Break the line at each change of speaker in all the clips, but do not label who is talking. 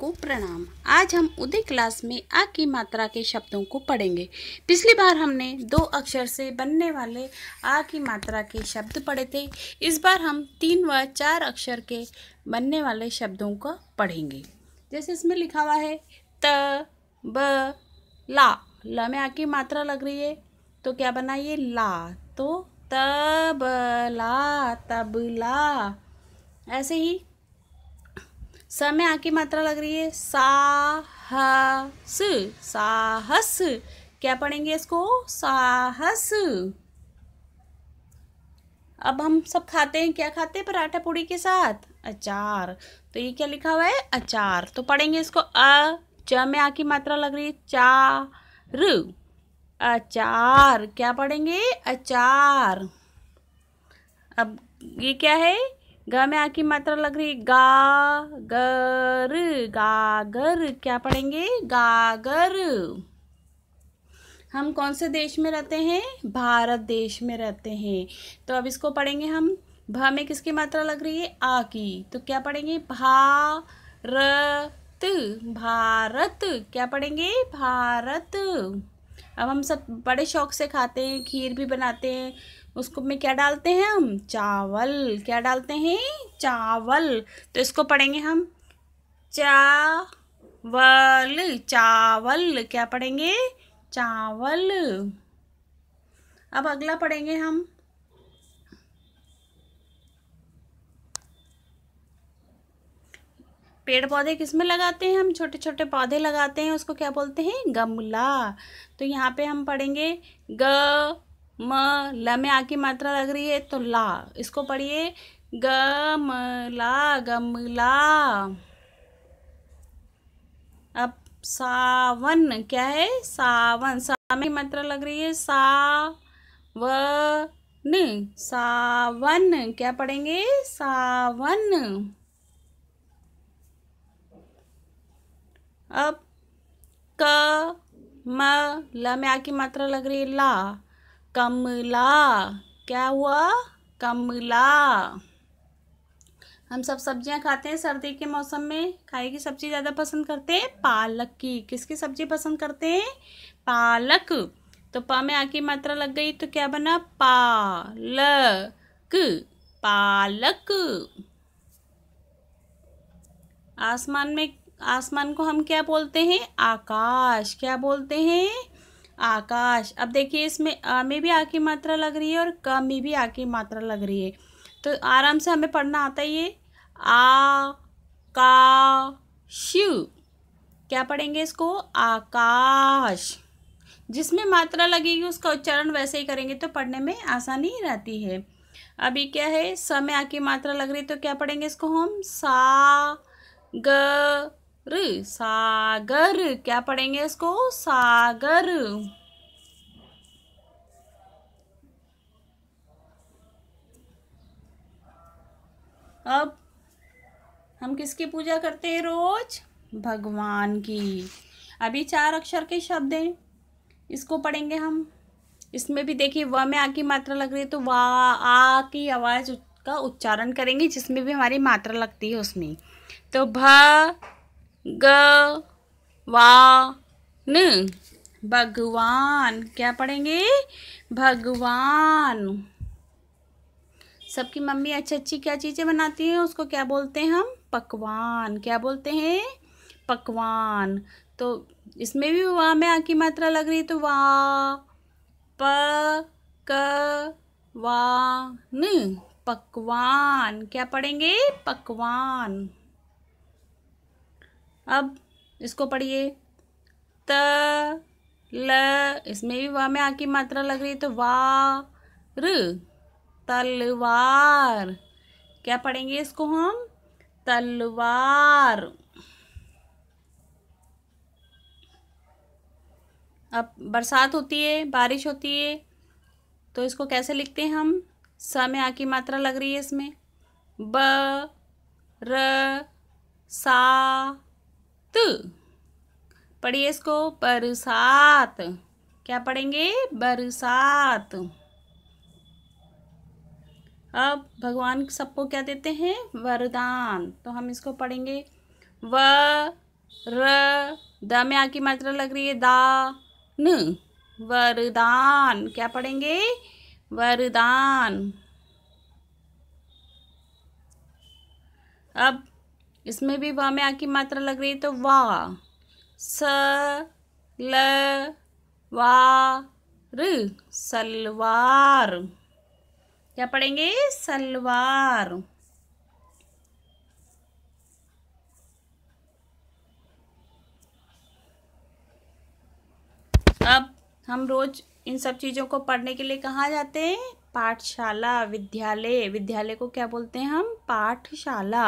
को प्रणाम आज हम उदय क्लास में आ की मात्रा के शब्दों को पढ़ेंगे पिछली बार हमने दो अक्षर से बनने वाले आ की मात्रा के शब्द पढ़े थे इस बार हम तीन व चार अक्षर के बनने वाले शब्दों को पढ़ेंगे जैसे इसमें लिखा हुआ है त ब ला ल में आ की मात्रा लग रही है तो क्या बना ये ला तो तब ला ऐसे ही स में आ की मात्रा लग रही है साहस साहस क्या पढ़ेंगे इसको साहस अब हम सब खाते हैं क्या खाते हैं पराठा पूड़ी के साथ अचार तो ये क्या लिखा हुआ है अचार तो पढ़ेंगे इसको अ च में आ की मात्रा लग रही है चार अचार क्या पढ़ेंगे अचार अब ये क्या है ग में आ की मात्रा लग रही गा गर गागर क्या पढ़ेंगे गागर हम कौन से देश में रहते हैं भारत देश में रहते हैं तो अब इसको पढ़ेंगे हम भा में किसकी मात्रा लग रही है आ की तो क्या पढ़ेंगे भा र भारत क्या पढ़ेंगे भारत अब हम सब बड़े शौक से खाते हैं खीर भी बनाते हैं उसको में क्या डालते हैं हम चावल क्या डालते हैं चावल तो इसको पढ़ेंगे हम चावल चावल क्या पढ़ेंगे चावल अब अगला पढ़ेंगे हम पेड़ पौधे किस में लगाते हैं हम छोटे छोटे पौधे लगाते हैं उसको क्या बोलते हैं गमला तो यहाँ पे हम पढ़ेंगे ग म ल में आ की मात्रा लग रही है तो ला इसको पढ़िए गम गमला अब सावन क्या है सावन सा में मात्रा लग रही है सा व न सावन क्या पढ़ेंगे सावन अब क म ल में आ की मात्रा लग रही है ला कमला क्या हुआ कमला हम सब सब्जियां खाते हैं सर्दी के मौसम में खाए की सब्जी ज़्यादा पसंद करते हैं पालक की किसकी सब्जी पसंद करते हैं पालक तो पा में आ की मात्रा लग गई तो क्या बना पालक पालक आसमान में आसमान को हम क्या बोलते हैं आकाश क्या बोलते हैं आकाश अब देखिए इसमें आ में भी आ की मात्रा लग रही है और क में भी आ की मात्रा लग रही है तो आराम से हमें पढ़ना आता है ये आ का शिव क्या पढ़ेंगे इसको आकाश जिसमें मात्रा लगेगी उसका उच्चारण वैसे ही करेंगे तो पढ़ने में आसानी रहती है अभी क्या है स में आ की मात्रा लग रही है तो क्या पढ़ेंगे इसको हम सा ग सागर क्या पढ़ेंगे इसको सागर अब हम किसकी पूजा करते हैं रोज भगवान की अभी चार अक्षर के शब्द हैं इसको पढ़ेंगे हम इसमें भी देखिए व में आ की मात्रा लग रही है तो वा आ की आवाज़ का उच्चारण करेंगे जिसमें भी हमारी मात्रा लगती है उसमें तो भ ग वा न भगवान क्या पढ़ेंगे भगवान सबकी मम्मी अच्छी अच्छी क्या चीज़ें बनाती हैं उसको क्या बोलते हैं हम पकवान क्या बोलते हैं पकवान तो इसमें भी वाह में आकी की मात्रा लग रही है तो वाह प क वान पकवान क्या पढ़ेंगे पकवान अब इसको पढ़िए त ल इसमें भी वाह में आ की मात्रा लग रही है तो वार तलवार क्या पढ़ेंगे इसको हम तलवार अब बरसात होती है बारिश होती है तो इसको कैसे लिखते हैं हम स में आ की मात्रा लग रही है इसमें ब र सा पढ़िए इसको बरसात क्या पढ़ेंगे बरसात अब भगवान सबको क्या देते हैं वरदान तो हम इसको पढ़ेंगे व र द में आ की मात्रा लग रही है दा न वरदान क्या पढ़ेंगे वरदान अब इसमें भी वाह में आ की मात्रा लग रही है तो वा स ल वार सलवार क्या पढ़ेंगे सलवार अब हम रोज इन सब चीज़ों को पढ़ने के लिए कहाँ जाते हैं पाठशाला विद्यालय विद्यालय को क्या बोलते हैं हम पाठशाला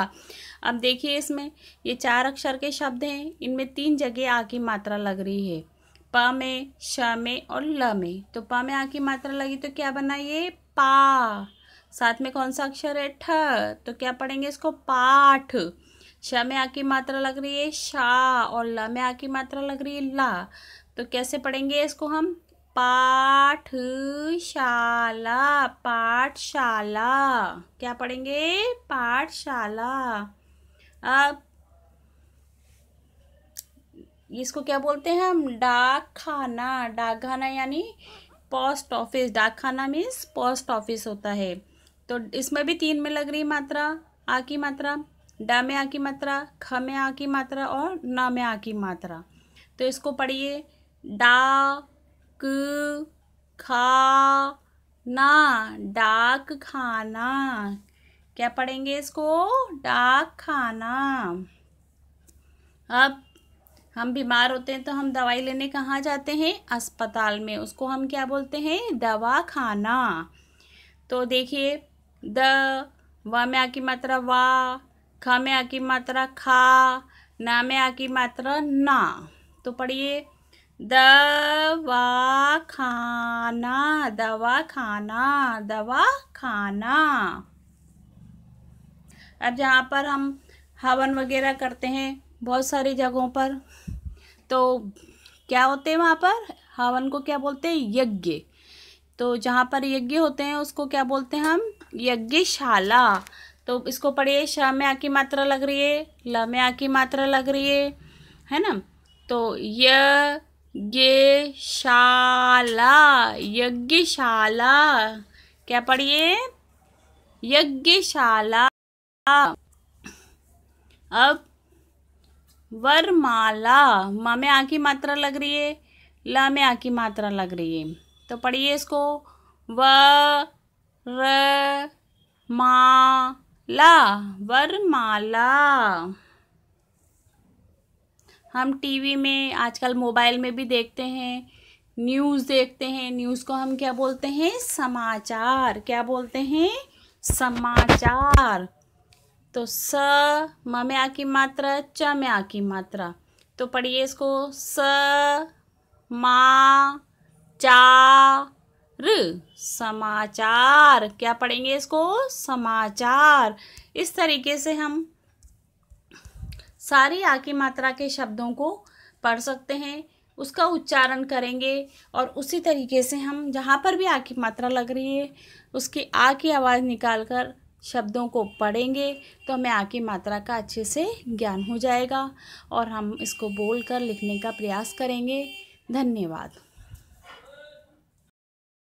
अब देखिए इसमें ये चार अक्षर के शब्द हैं इनमें तीन जगह आ की मात्रा लग रही है प में श में और ल में तो प में आ की मात्रा लगी तो क्या बना ये पा साथ में कौन सा अक्षर है ठ तो क्या पढ़ेंगे इसको पाठ श में आ की मात्रा लग रही है शा और ल में आ की मात्रा लग रही है ला तो कैसे पढ़ेंगे इसको हम पाठशाला पाठशाला क्या पढ़ेंगे पाठशाला अब इसको क्या बोलते हैं हम डाक खाना डाक खाना यानी पोस्ट ऑफिस डाक खाना मीन्स पोस्ट ऑफिस होता है तो इसमें भी तीन में लग रही मात्रा आ की मात्रा डा में आ की मात्रा ख में आ की मात्रा और न में आ की मात्रा तो इसको पढ़िए डा खाना डाक खाना क्या पढ़ेंगे इसको डाक खाना अब हम बीमार होते हैं तो हम दवाई लेने कहाँ जाते हैं अस्पताल में उसको हम क्या बोलते हैं दवा खाना तो देखिए द व में आ की मात्रा वा ख में आ की मात्रा खा ना में आ की मात्रा ना तो पढ़िए दवा खाना दवा खाना दवा खाना अब जहाँ पर हम हवन वगैरह करते हैं बहुत सारी जगहों पर तो क्या होते हैं वहाँ पर हवन को क्या बोलते हैं यज्ञ तो जहाँ पर यज्ञ होते हैं उसको क्या बोलते हैं हम यज्ञशाला तो इसको पढ़िए श में आ की मात्रा लग रही है ल में आ की मात्रा लग रही है है ना तो य यज्ञशाला यज्ञशाला क्या पढ़िए यज्ञशाला अब वरमाला माँ में आ की मात्रा लग रही है ल में आ की मात्रा लग रही है तो पढ़िए इसको व र माला वरमाला हम टीवी में आजकल मोबाइल में भी देखते हैं न्यूज़ देखते हैं न्यूज़ को हम क्या बोलते हैं समाचार क्या बोलते हैं समाचार तो स म में आ की मात्रा च में आ की मात्रा तो पढ़िए इसको स मा चा र समाचार क्या पढ़ेंगे इसको समाचार इस तरीके से हम सारी आ की मात्रा के शब्दों को पढ़ सकते हैं उसका उच्चारण करेंगे और उसी तरीके से हम जहाँ पर भी आ की मात्रा लग रही है उसकी आ की आवाज़ निकाल कर शब्दों को पढ़ेंगे तो हमें आ की मात्रा का अच्छे से ज्ञान हो जाएगा और हम इसको बोलकर लिखने का प्रयास करेंगे धन्यवाद